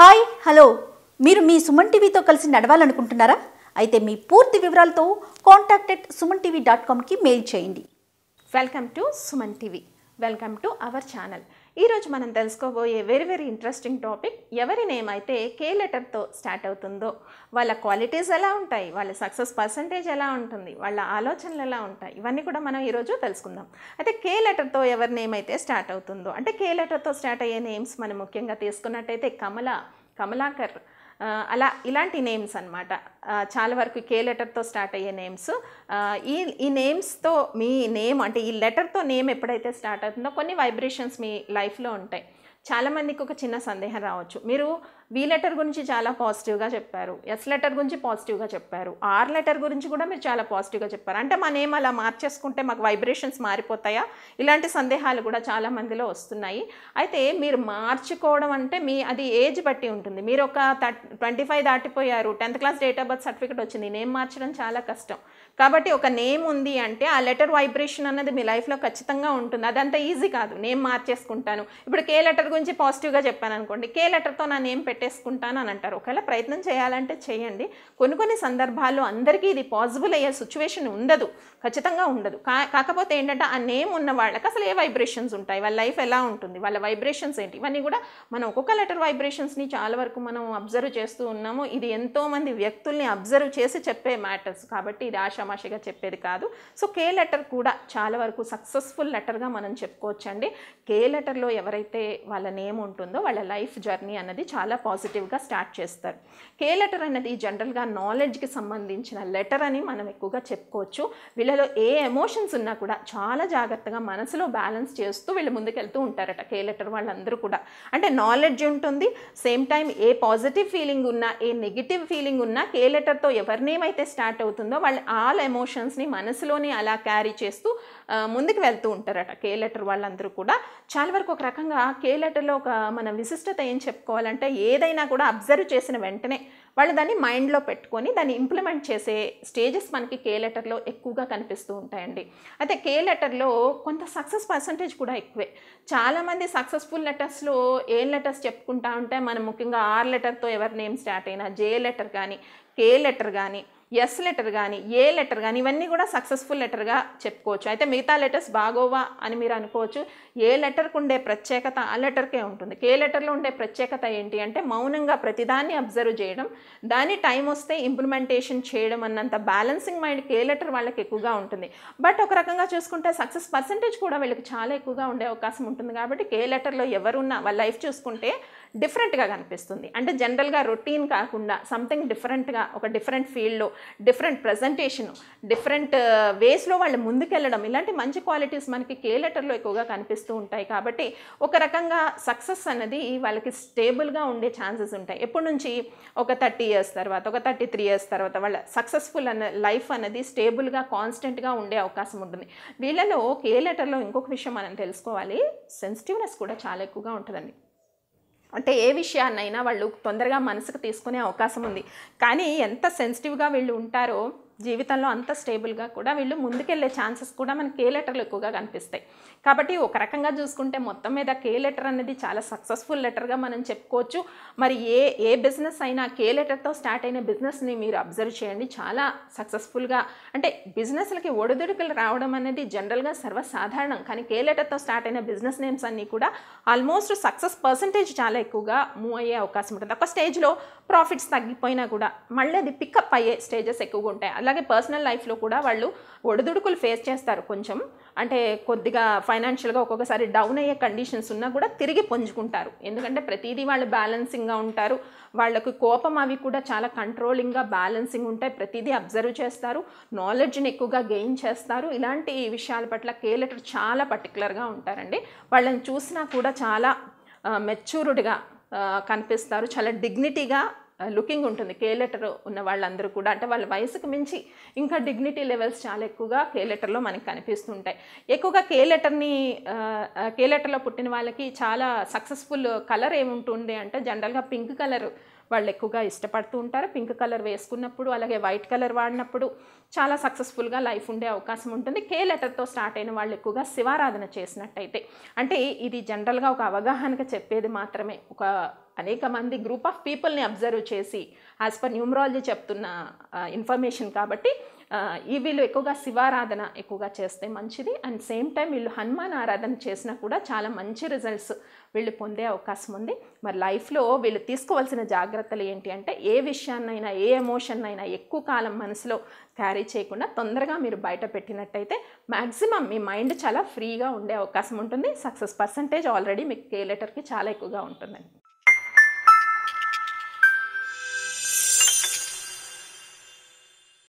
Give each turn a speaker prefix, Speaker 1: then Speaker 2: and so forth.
Speaker 1: hi hello మీరు మీ సుమన్ టీవీతో కలిసి నడవాలనుకుంటున్నారా అయితే మీ పూర్తి వివరాలతో కాంటాక్ట్ సుమన్ టీవీ డాట్ కామ్కి మెయిల్ చేయండి welcome to Suman TV welcome to our channel ఈరోజు మనం తెలుసుకోబోయే వెరీ వెరీ ఇంట్రెస్టింగ్ టాపిక్ ఎవరి నేమ్ అయితే కే లెటర్తో స్టార్ట్ అవుతుందో వాళ్ళ క్వాలిటీస్ ఎలా ఉంటాయి వాళ్ళ సక్సెస్ పర్సంటేజ్ ఎలా ఉంటుంది వాళ్ళ ఆలోచనలు ఎలా ఉంటాయి ఇవన్నీ కూడా మనం ఈరోజు తెలుసుకుందాం అయితే కే లెటర్తో ఎవరి నేమ్ అయితే స్టార్ట్ అవుతుందో అంటే కే లెటర్తో స్టార్ట్ అయ్యే నేమ్స్ మనం ముఖ్యంగా తీసుకున్నట్టయితే కమల కమలాకర్ అలా ఇలాంటి నేమ్స్ అనమాట చాలా వరకు కే లెటర్తో స్టార్ట్ అయ్యే నేమ్స్ ఈ ఈ నేమ్స్తో మీ నేమ్ అంటే ఈ లెటర్తో నేమ్ ఎప్పుడైతే స్టార్ట్ అవుతుందో కొన్ని వైబ్రేషన్స్ మీ లైఫ్లో ఉంటాయి చాలామందికి ఒక చిన్న సందేహం రావచ్చు మీరు వి లెటర్ గురించి చాలా పాజిటివ్గా చెప్పారు ఎస్ లెటర్ గురించి పాజిటివ్గా చెప్పారు ఆర్ లెటర్ గురించి కూడా మీరు చాలా పాజిటివ్గా చెప్పారు అంటే మా నేమ్ అలా మార్చేసుకుంటే మాకు వైబ్రేషన్స్ మారిపోతాయా ఇలాంటి సందేహాలు కూడా చాలా మందిలో వస్తున్నాయి అయితే మీరు మార్చుకోవడం అంటే మీ అది ఏజ్ బట్టి ఉంటుంది మీరు ఒక ట్వంటీ ఫైవ్ దాటిపోయారు tenth class date of birth certificate వచ్చింది నేమ్ మార్చడం చాలా కష్టం కాబట్టి ఒక నేమ్ ఉంది అంటే ఆ లెటర్ వైబ్రేషన్ అన్నది మీ లైఫ్లో ఖచ్చితంగా ఉంటుంది అదంత ఈజీ కాదు నేమ్ మార్చేసుకుంటాను ఇప్పుడు కే లెటర్ గురించి పాజిటివ్గా చెప్పాను అనుకోండి కే లెటర్తో నా నేమ్ పెట్టి పెట్టేసుకుంటాను అని అంటారు ఒకవేళ ప్రయత్నం చేయాలంటే చేయండి కొన్ని కొన్ని సందర్భాల్లో అందరికీ ఇది పాసిబుల్ అయ్యే సిచ్యువేషన్ ఉండదు ఖచ్చితంగా ఉండదు కాకపోతే ఏంటంటే ఆ నేమ్ ఉన్న వాళ్ళకి అసలు ఏ వైబ్రేషన్స్ ఉంటాయి వాళ్ళ లైఫ్ ఎలా ఉంటుంది వాళ్ళ వైబ్రేషన్స్ ఏంటి ఇవన్నీ కూడా మనం ఒక్కొక్క లెటర్ వైబ్రేషన్స్ని చాలా వరకు మనం అబ్జర్వ్ చేస్తూ ఉన్నాము ఇది ఎంతోమంది వ్యక్తుల్ని అబ్జర్వ్ చేసి చెప్పే మ్యాటర్స్ కాబట్టి ఇది ఆషామాషిగా చెప్పేది కాదు సో కే లెటర్ కూడా చాలా వరకు సక్సెస్ఫుల్ లెటర్గా మనం చెప్పుకోవచ్చండి కే లెటర్లో ఎవరైతే వాళ్ళ నేమ్ ఉంటుందో వాళ్ళ లైఫ్ జర్నీ అన్నది చాలా పాజిటివ్గా స్టార్ట్ చేస్తారు కే లెటర్ అనేది జనరల్గా నాలెడ్జ్కి సంబంధించిన లెటర్ అని మనం ఎక్కువగా చెప్పుకోవచ్చు వీళ్ళలో ఏ ఎమోషన్స్ ఉన్నా కూడా చాలా జాగ్రత్తగా మనసులో బ్యాలెన్స్ చేస్తూ వీళ్ళు ముందుకెళ్తూ ఉంటారట కే లెటర్ వాళ్ళందరూ కూడా అంటే నాలెడ్జ్ ఉంటుంది సేమ్ టైం ఏ పాజిటివ్ ఫీలింగ్ ఉన్నా ఏ నెగిటివ్ ఫీలింగ్ ఉన్నా కే లెటర్తో ఎవరినేమైతే స్టార్ట్ అవుతుందో వాళ్ళు ఆల్ ఎమోషన్స్ని మనసులోనే అలా క్యారీ చేస్తూ ముందుకు వెళ్తూ ఉంటారట కే లెటర్ వాళ్ళందరూ కూడా చాలా వరకు ఒక రకంగా కే లెటర్లో ఒక మన విశిష్టత ఏం చెప్పుకోవాలంటే ఏ ఏదైనా కూడా అబ్జర్వ్ చేసిన వెంటనే వాళ్ళు దాన్ని మైండ్లో పెట్టుకొని దాన్ని ఇంప్లిమెంట్ చేసే స్టేజెస్ మనకి కే లెటర్లో ఎక్కువగా కనిపిస్తూ ఉంటాయండి అయితే కే లెటర్లో కొంత సక్సెస్ పర్సంటేజ్ కూడా ఎక్కువే చాలామంది సక్సెస్ఫుల్ లెటర్స్లో ఏ లెటర్స్ చెప్పుకుంటా ఉంటే మనం ముఖ్యంగా ఆర్ లెటర్తో ఎవరి నేమ్ స్టార్ట్ అయినా జే లెటర్ కానీ కే లెటర్ కానీ ఎస్ లెటర్ కానీ ఏ లెటర్ కానీ ఇవన్నీ కూడా సక్సెస్ఫుల్ లెటర్గా చెప్పుకోవచ్చు అయితే మిగతా లెటర్స్ బాగోవా అని మీరు అనుకోవచ్చు ఏ లెటర్కు ఉండే ప్రత్యేకత ఆ లెటర్కే ఉంటుంది కే లెటర్లో ఉండే ప్రత్యేకత ఏంటి అంటే మౌనంగా ప్రతిదాన్ని అబ్జర్వ్ చేయడం దాని టైం వస్తే ఇంప్లిమెంటేషన్ చేయడం అన్నంత బ్యాలెన్సింగ్ మైండ్ కే లెటర్ వాళ్ళకి ఎక్కువగా ఉంటుంది బట్ ఒక రకంగా చూసుకుంటే సక్సెస్ పర్సంటేజ్ కూడా వీళ్ళకి చాలా ఎక్కువగా ఉండే అవకాశం ఉంటుంది కాబట్టి కే లెటర్లో ఎవరున్నా వాళ్ళ లైఫ్ చూసుకుంటే డిఫరెంట్గా కనిపిస్తుంది అంటే జనరల్గా రొటీన్ కాకుండా సంథింగ్ డిఫరెంట్గా ఒక డిఫరెంట్ ఫీల్డ్లో డిఫరెంట్ ప్రజెంటేషను డిఫరెంట్ వేస్లో వాళ్ళు ముందుకెళ్ళడం ఇలాంటి మంచి క్వాలిటీస్ మనకి కే లెటర్లో ఎక్కువగా కనిపిస్తూ ఉంటాయి కాబట్టి ఒక రకంగా సక్సెస్ అనేది వాళ్ళకి స్టేబుల్గా ఉండే ఛాన్సెస్ ఉంటాయి ఎప్పటి నుంచి ఒక థర్టీ ఇయర్స్ తర్వాత ఒక థర్టీ త్రీ ఇయర్స్ తర్వాత వాళ్ళ సక్సెస్ఫుల్ అన్న లైఫ్ అనేది స్టేబుల్గా కాన్స్టెంట్గా ఉండే అవకాశం ఉంటుంది వీళ్ళలో కే లెటర్లో ఇంకొక విషయం మనం తెలుసుకోవాలి సెన్సిటివ్నెస్ కూడా చాలా ఎక్కువగా ఉంటుందండి అంటే ఏ విషయాన్నైనా వాళ్ళు తొందరగా మనసుకు తీసుకునే అవకాశం ఉంది కానీ ఎంత సెన్సిటివ్గా వీళ్ళు ఉంటారో జీవితంలో అంత స్టేబుల్గా కూడా వీళ్ళు ముందుకెళ్ళే ఛాన్సెస్ కూడా మనకి కే లెటర్లు ఎక్కువగా కనిపిస్తాయి కాబట్టి ఒక రకంగా చూసుకుంటే మొత్తం మీద కే లెటర్ అనేది చాలా సక్సెస్ఫుల్ లెటర్గా మనం చెప్పుకోవచ్చు మరి ఏ ఏ బిజినెస్ అయినా కే లెటర్తో స్టార్ట్ అయిన బిజినెస్ని మీరు అబ్జర్వ్ చేయండి చాలా సక్సెస్ఫుల్గా అంటే బిజినెస్లకి ఒడిదుడుకులు రావడం అనేది జనరల్గా సర్వసాధారణం కానీ కే లెటర్తో స్టార్ట్ అయిన బిజినెస్ నేమ్స్ అన్నీ కూడా ఆల్మోస్ట్ సక్సెస్ పర్సంటేజ్ చాలా ఎక్కువగా మూవ్ అయ్యే అవకాశం ఉంటుంది ఒక స్టేజ్లో ప్రాఫిట్స్ తగ్గిపోయినా కూడా మళ్ళీ అది పికప్ అయ్యే స్టేజెస్ ఎక్కువగా ఉంటాయి అలాగే పర్సనల్ లైఫ్లో కూడా వాళ్ళు ఒడిదుడుకులు ఫేస్ చేస్తారు కొంచెం అంటే కొద్దిగా ఫైనాన్షియల్గా ఒక్కొక్కసారి డౌన్ అయ్యే కండిషన్స్ ఉన్నా కూడా తిరిగి పుంజుకుంటారు ఎందుకంటే ప్రతిదీ వాళ్ళు బ్యాలెన్సింగ్గా ఉంటారు వాళ్ళకు కోపం అవి కూడా చాలా కంట్రోలింగ్గా బ్యాలెన్సింగ్ ఉంటాయి ప్రతిదీ అబ్జర్వ్ చేస్తారు నాలెడ్జ్ని ఎక్కువగా గెయిన్ చేస్తారు ఇలాంటి విషయాల పట్ల కేలెటర్ చాలా పర్టికులర్గా ఉంటారండి వాళ్ళని చూసినా కూడా చాలా మెచ్యూర్డ్గా కనిపిస్తారు చాలా డిగ్నిటీగా లుకింగ్ ఉంటుంది కే లెటర్ ఉన్న వాళ్ళందరూ కూడా అంటే వాళ్ళ వయసుకు మించి ఇంకా డిగ్నిటీ లెవెల్స్ చాలా ఎక్కువగా కే లెటర్లో మనకి కనిపిస్తుంటాయి ఎక్కువగా కే లెటర్ని కే లెటర్లో పుట్టిన వాళ్ళకి చాలా సక్సెస్ఫుల్ కలర్ ఏముంటుంది అంటే జనరల్గా పింక్ కలర్ వాళ్ళు ఎక్కువగా ఇష్టపడుతూ ఉంటారు పింక్ కలర్ వేసుకున్నప్పుడు అలాగే వైట్ కలర్ వాడినప్పుడు చాలా సక్సెస్ఫుల్గా లైఫ్ ఉండే అవకాశం ఉంటుంది కే లెటర్తో స్టార్ట్ అయిన వాళ్ళు ఎక్కువగా శివారాధన చేసినట్టయితే అంటే ఇది జనరల్గా ఒక అవగాహనకు చెప్పేది మాత్రమే ఒక అనేక మంది గ్రూప్ ఆఫ్ పీపుల్ని అబ్జర్వ్ చేసి యాజ్ పర్ న్యూమరాలజీ చెప్తున్న ఇన్ఫర్మేషన్ కాబట్టి వీళ్ళు ఎక్కువగా శివారాధన ఎక్కువగా చేస్తే మంచిది అండ్ సేమ్ టైం వీళ్ళు హనుమాన్ ఆరాధన చేసినా కూడా చాలా మంచి రిజల్ట్స్ వీళ్ళు పొందే అవకాశం ఉంది మరి లైఫ్లో వీళ్ళు తీసుకోవాల్సిన జాగ్రత్తలు ఏంటి అంటే ఏ విషయాన్నైనా ఏ ఎమోషన్ అయినా ఎక్కువ కాలం మనసులో క్యారీ చేయకుండా తొందరగా మీరు బయట పెట్టినట్టయితే మ్యాక్సిమం మీ మైండ్ చాలా ఫ్రీగా ఉండే అవకాశం ఉంటుంది సక్సెస్ పర్సంటేజ్ ఆల్రెడీ మీకు కే లెటర్కి చాలా ఎక్కువగా ఉంటుందండి